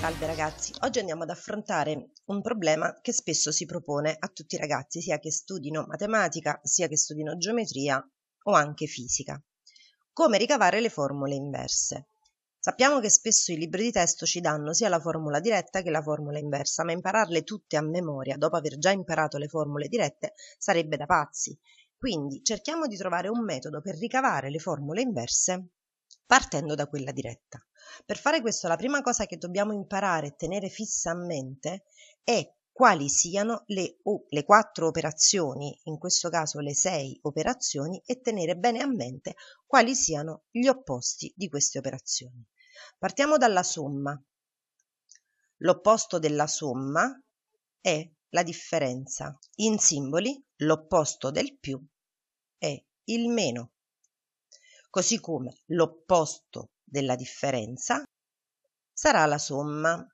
Salve ragazzi, oggi andiamo ad affrontare un problema che spesso si propone a tutti i ragazzi, sia che studino matematica, sia che studino geometria o anche fisica. Come ricavare le formule inverse? Sappiamo che spesso i libri di testo ci danno sia la formula diretta che la formula inversa, ma impararle tutte a memoria dopo aver già imparato le formule dirette sarebbe da pazzi. Quindi cerchiamo di trovare un metodo per ricavare le formule inverse partendo da quella diretta. Per fare questo la prima cosa che dobbiamo imparare e tenere fissa a mente è quali siano le, oh, le quattro operazioni, in questo caso le sei operazioni, e tenere bene a mente quali siano gli opposti di queste operazioni. Partiamo dalla somma. L'opposto della somma è la differenza. In simboli l'opposto del più è il meno. Così come l'opposto della differenza sarà la somma.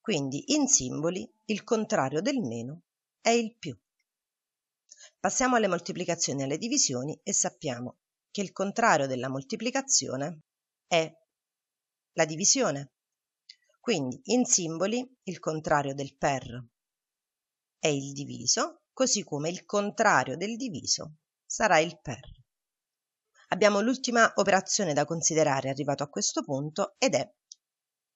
Quindi in simboli il contrario del meno è il più. Passiamo alle moltiplicazioni e alle divisioni e sappiamo che il contrario della moltiplicazione è la divisione. Quindi in simboli il contrario del per è il diviso, così come il contrario del diviso sarà il per. Abbiamo l'ultima operazione da considerare arrivato a questo punto ed è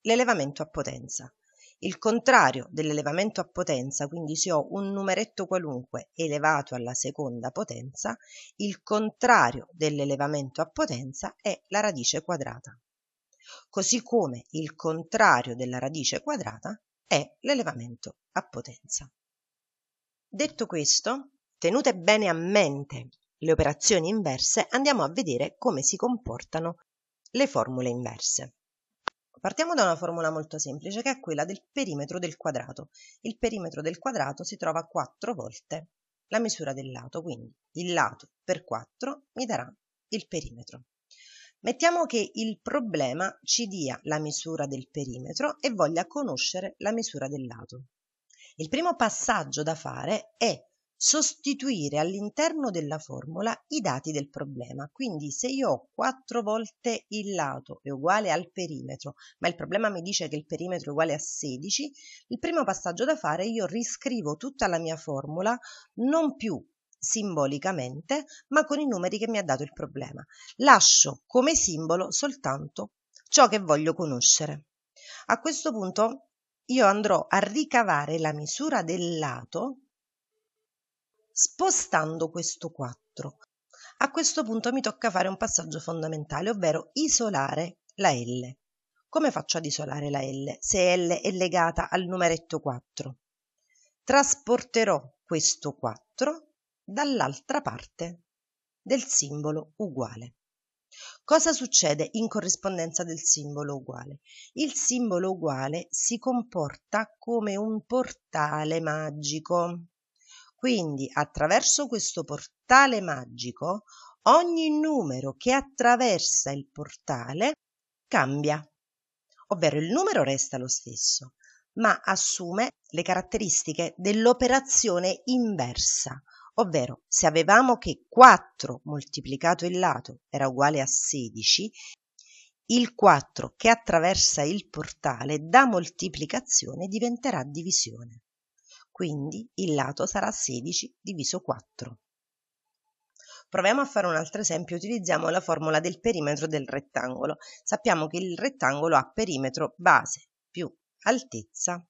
l'elevamento a potenza. Il contrario dell'elevamento a potenza, quindi se ho un numeretto qualunque elevato alla seconda potenza, il contrario dell'elevamento a potenza è la radice quadrata. Così come il contrario della radice quadrata è l'elevamento a potenza. Detto questo, tenute bene a mente le operazioni inverse andiamo a vedere come si comportano le formule inverse. Partiamo da una formula molto semplice che è quella del perimetro del quadrato. Il perimetro del quadrato si trova 4 volte la misura del lato, quindi il lato per 4 mi darà il perimetro. Mettiamo che il problema ci dia la misura del perimetro e voglia conoscere la misura del lato. Il primo passaggio da fare è sostituire all'interno della formula i dati del problema. Quindi se io ho 4 volte il lato è uguale al perimetro, ma il problema mi dice che il perimetro è uguale a 16, il primo passaggio da fare è io riscrivo tutta la mia formula non più simbolicamente, ma con i numeri che mi ha dato il problema. Lascio come simbolo soltanto ciò che voglio conoscere. A questo punto io andrò a ricavare la misura del lato spostando questo 4. A questo punto mi tocca fare un passaggio fondamentale, ovvero isolare la L. Come faccio ad isolare la L se L è legata al numeretto 4? Trasporterò questo 4 dall'altra parte del simbolo uguale. Cosa succede in corrispondenza del simbolo uguale? Il simbolo uguale si comporta come un portale magico. Quindi attraverso questo portale magico ogni numero che attraversa il portale cambia, ovvero il numero resta lo stesso, ma assume le caratteristiche dell'operazione inversa, ovvero se avevamo che 4 moltiplicato il lato era uguale a 16, il 4 che attraversa il portale da moltiplicazione diventerà divisione quindi il lato sarà 16 diviso 4. Proviamo a fare un altro esempio, utilizziamo la formula del perimetro del rettangolo. Sappiamo che il rettangolo ha perimetro base più altezza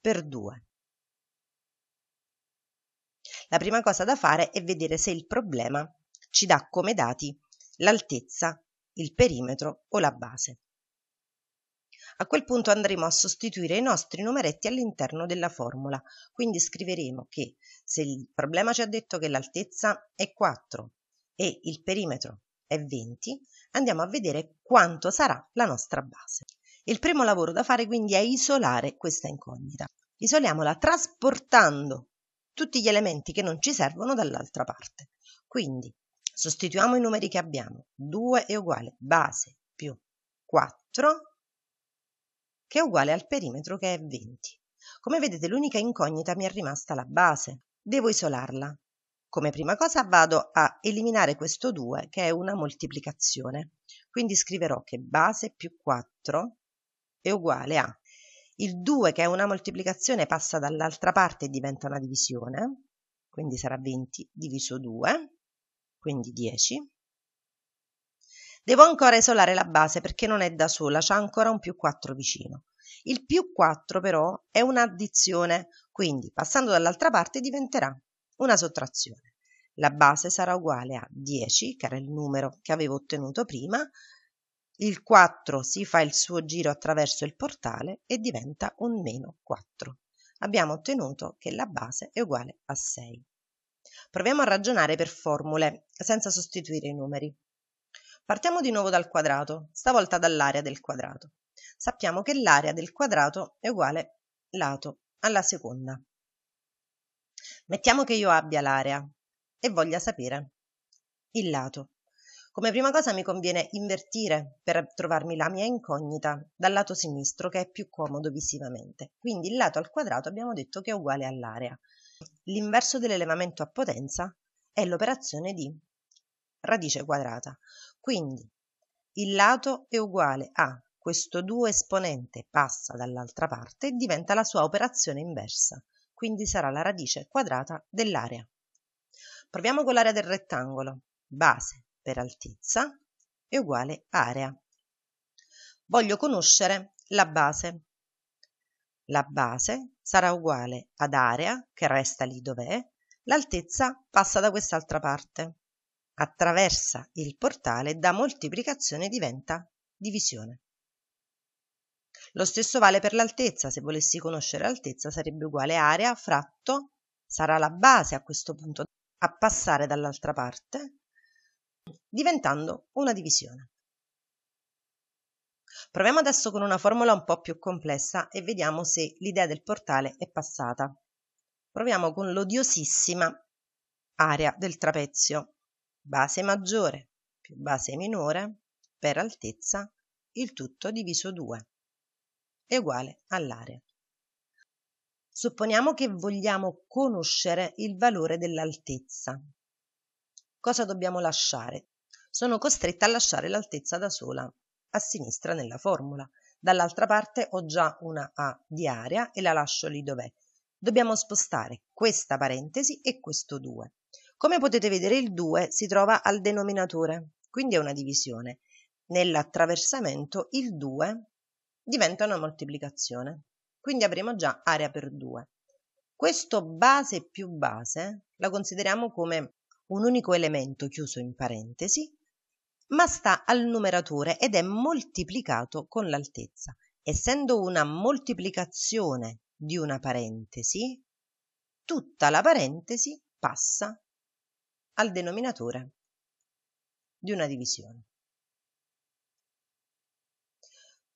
per 2. La prima cosa da fare è vedere se il problema ci dà come dati l'altezza, il perimetro o la base. A quel punto andremo a sostituire i nostri numeretti all'interno della formula, quindi scriveremo che se il problema ci ha detto che l'altezza è 4 e il perimetro è 20, andiamo a vedere quanto sarà la nostra base. Il primo lavoro da fare quindi è isolare questa incognita. Isoliamola trasportando tutti gli elementi che non ci servono dall'altra parte. Quindi sostituiamo i numeri che abbiamo. 2 è uguale base più 4 che è uguale al perimetro che è 20. Come vedete l'unica incognita mi è rimasta la base. Devo isolarla. Come prima cosa vado a eliminare questo 2 che è una moltiplicazione. Quindi scriverò che base più 4 è uguale a il 2 che è una moltiplicazione passa dall'altra parte e diventa una divisione, quindi sarà 20 diviso 2, quindi 10, Devo ancora isolare la base perché non è da sola, c'è ancora un più 4 vicino. Il più 4 però è un'addizione, quindi passando dall'altra parte diventerà una sottrazione. La base sarà uguale a 10, che era il numero che avevo ottenuto prima, il 4 si fa il suo giro attraverso il portale e diventa un meno 4. Abbiamo ottenuto che la base è uguale a 6. Proviamo a ragionare per formule, senza sostituire i numeri. Partiamo di nuovo dal quadrato, stavolta dall'area del quadrato. Sappiamo che l'area del quadrato è uguale lato alla seconda. Mettiamo che io abbia l'area e voglia sapere il lato. Come prima cosa mi conviene invertire per trovarmi la mia incognita dal lato sinistro che è più comodo visivamente. Quindi il lato al quadrato abbiamo detto che è uguale all'area. L'inverso dell'elevamento a potenza è l'operazione di radice quadrata. Quindi il lato è uguale a questo 2 esponente passa dall'altra parte e diventa la sua operazione inversa, quindi sarà la radice quadrata dell'area. Proviamo con l'area del rettangolo. Base per altezza è uguale a area. Voglio conoscere la base. La base sarà uguale ad area, che resta lì dov'è, l'altezza passa da quest'altra parte attraversa il portale da moltiplicazione diventa divisione. Lo stesso vale per l'altezza, se volessi conoscere l'altezza sarebbe uguale area fratto, sarà la base a questo punto a passare dall'altra parte, diventando una divisione. Proviamo adesso con una formula un po' più complessa e vediamo se l'idea del portale è passata. Proviamo con l'odiosissima area del trapezio base maggiore più base minore per altezza, il tutto diviso 2 è uguale all'area. Supponiamo che vogliamo conoscere il valore dell'altezza. Cosa dobbiamo lasciare? Sono costretta a lasciare l'altezza da sola, a sinistra nella formula. Dall'altra parte ho già una A di area e la lascio lì dov'è. Dobbiamo spostare questa parentesi e questo 2. Come potete vedere il 2 si trova al denominatore, quindi è una divisione. Nell'attraversamento il 2 diventa una moltiplicazione, quindi avremo già area per 2. Questo base più base la consideriamo come un unico elemento chiuso in parentesi, ma sta al numeratore ed è moltiplicato con l'altezza. Essendo una moltiplicazione di una parentesi, tutta la parentesi passa al denominatore di una divisione.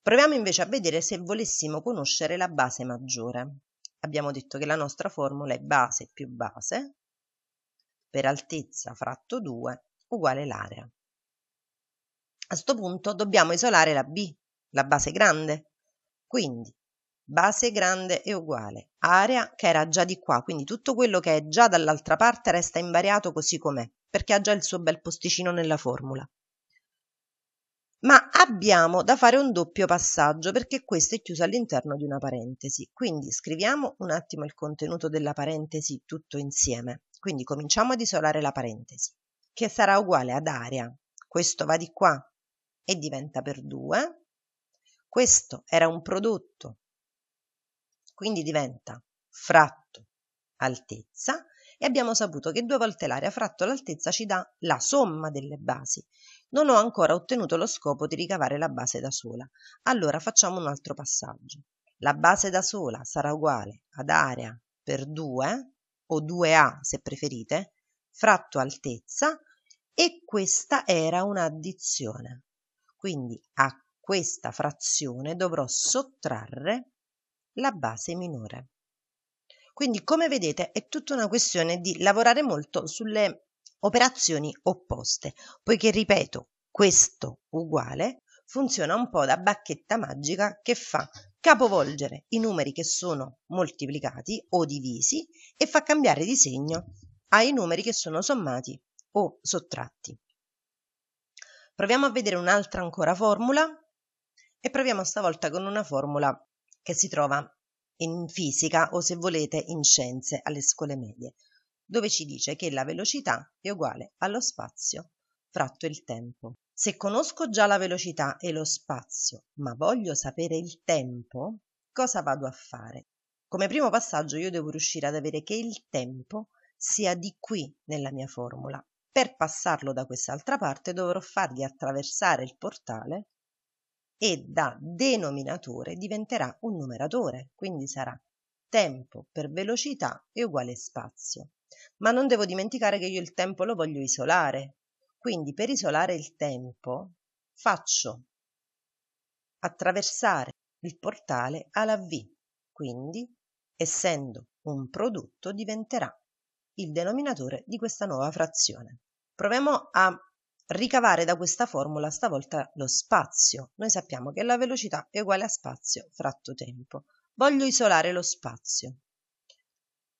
Proviamo invece a vedere se volessimo conoscere la base maggiore. Abbiamo detto che la nostra formula è base più base per altezza fratto 2 uguale l'area. A questo punto dobbiamo isolare la B, la base grande. Quindi base grande e uguale, area che era già di qua, quindi tutto quello che è già dall'altra parte resta invariato così com'è, perché ha già il suo bel posticino nella formula. Ma abbiamo da fare un doppio passaggio perché questo è chiuso all'interno di una parentesi, quindi scriviamo un attimo il contenuto della parentesi tutto insieme, quindi cominciamo ad isolare la parentesi, che sarà uguale ad area, questo va di qua e diventa per 2, questo era un prodotto quindi diventa fratto altezza e abbiamo saputo che due volte l'area fratto l'altezza ci dà la somma delle basi. Non ho ancora ottenuto lo scopo di ricavare la base da sola. Allora facciamo un altro passaggio. La base da sola sarà uguale ad area per 2 o 2A se preferite, fratto altezza e questa era un'addizione. Quindi a questa frazione dovrò sottrarre la base minore. Quindi, come vedete, è tutta una questione di lavorare molto sulle operazioni opposte, poiché, ripeto, questo uguale funziona un po' da bacchetta magica che fa capovolgere i numeri che sono moltiplicati o divisi e fa cambiare di segno ai numeri che sono sommati o sottratti. Proviamo a vedere un'altra ancora formula e proviamo stavolta con una formula che si trova in fisica o se volete in scienze alle scuole medie, dove ci dice che la velocità è uguale allo spazio fratto il tempo. Se conosco già la velocità e lo spazio, ma voglio sapere il tempo, cosa vado a fare? Come primo passaggio io devo riuscire ad avere che il tempo sia di qui nella mia formula. Per passarlo da quest'altra parte dovrò fargli attraversare il portale e da denominatore diventerà un numeratore, quindi sarà tempo per velocità è uguale spazio. Ma non devo dimenticare che io il tempo lo voglio isolare, quindi per isolare il tempo faccio attraversare il portale alla V, quindi essendo un prodotto diventerà il denominatore di questa nuova frazione. Proviamo a ricavare da questa formula stavolta lo spazio. Noi sappiamo che la velocità è uguale a spazio fratto tempo. Voglio isolare lo spazio.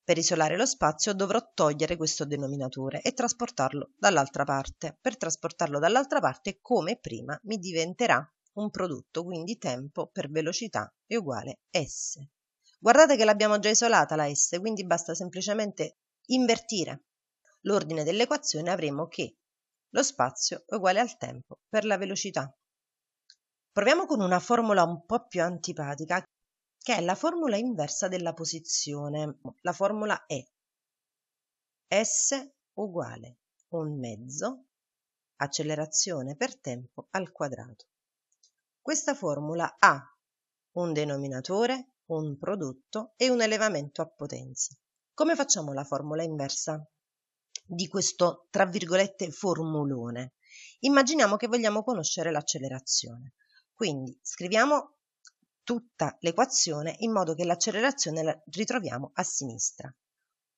Per isolare lo spazio dovrò togliere questo denominatore e trasportarlo dall'altra parte. Per trasportarlo dall'altra parte, come prima, mi diventerà un prodotto, quindi tempo per velocità è uguale S. Guardate che l'abbiamo già isolata la S, quindi basta semplicemente invertire l'ordine dell'equazione, avremo che lo spazio è uguale al tempo per la velocità. Proviamo con una formula un po' più antipatica, che è la formula inversa della posizione. La formula è S uguale un mezzo accelerazione per tempo al quadrato. Questa formula ha un denominatore, un prodotto e un elevamento a potenza. Come facciamo la formula inversa? di questo tra virgolette formulone. Immaginiamo che vogliamo conoscere l'accelerazione. Quindi scriviamo tutta l'equazione in modo che l'accelerazione la ritroviamo a sinistra.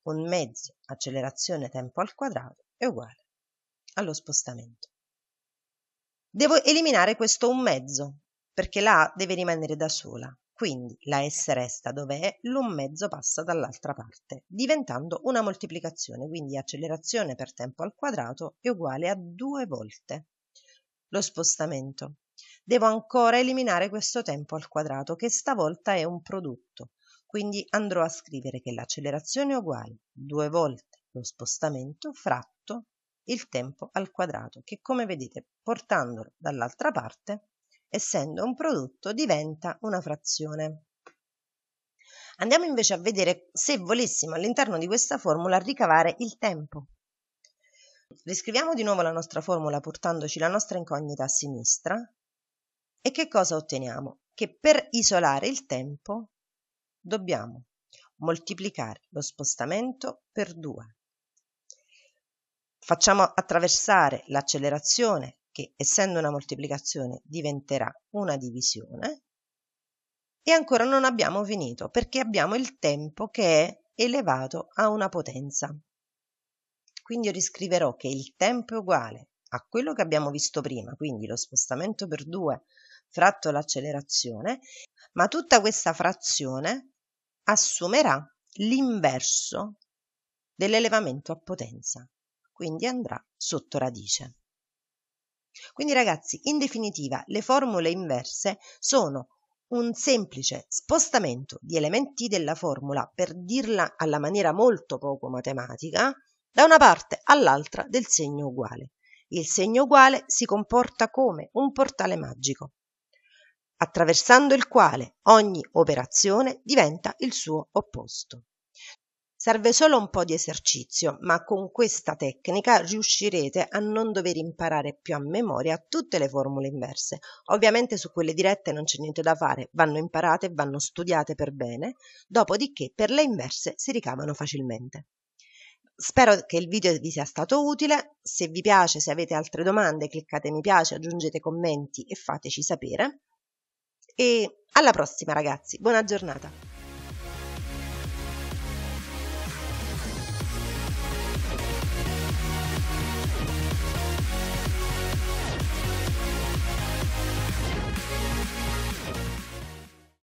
Un mezzo accelerazione tempo al quadrato è uguale allo spostamento. Devo eliminare questo un mezzo perché la A deve rimanere da sola. Quindi la S resta dove è, l'un mezzo passa dall'altra parte, diventando una moltiplicazione, quindi accelerazione per tempo al quadrato è uguale a due volte. Lo spostamento. Devo ancora eliminare questo tempo al quadrato, che stavolta è un prodotto, quindi andrò a scrivere che l'accelerazione è uguale a due volte lo spostamento fratto il tempo al quadrato, che come vedete portandolo dall'altra parte essendo un prodotto diventa una frazione. Andiamo invece a vedere se volessimo all'interno di questa formula ricavare il tempo. Riscriviamo di nuovo la nostra formula portandoci la nostra incognita a sinistra e che cosa otteniamo? Che per isolare il tempo dobbiamo moltiplicare lo spostamento per 2. Facciamo attraversare l'accelerazione che essendo una moltiplicazione diventerà una divisione e ancora non abbiamo finito perché abbiamo il tempo che è elevato a una potenza. Quindi io riscriverò che il tempo è uguale a quello che abbiamo visto prima, quindi lo spostamento per 2 fratto l'accelerazione, ma tutta questa frazione assumerà l'inverso dell'elevamento a potenza, quindi andrà sotto radice. Quindi ragazzi, in definitiva, le formule inverse sono un semplice spostamento di elementi della formula, per dirla alla maniera molto poco matematica, da una parte all'altra del segno uguale. Il segno uguale si comporta come un portale magico, attraversando il quale ogni operazione diventa il suo opposto. Serve solo un po' di esercizio, ma con questa tecnica riuscirete a non dover imparare più a memoria tutte le formule inverse. Ovviamente su quelle dirette non c'è niente da fare, vanno imparate, vanno studiate per bene, dopodiché per le inverse si ricavano facilmente. Spero che il video vi sia stato utile, se vi piace, se avete altre domande cliccate mi piace, aggiungete commenti e fateci sapere. E alla prossima ragazzi, buona giornata!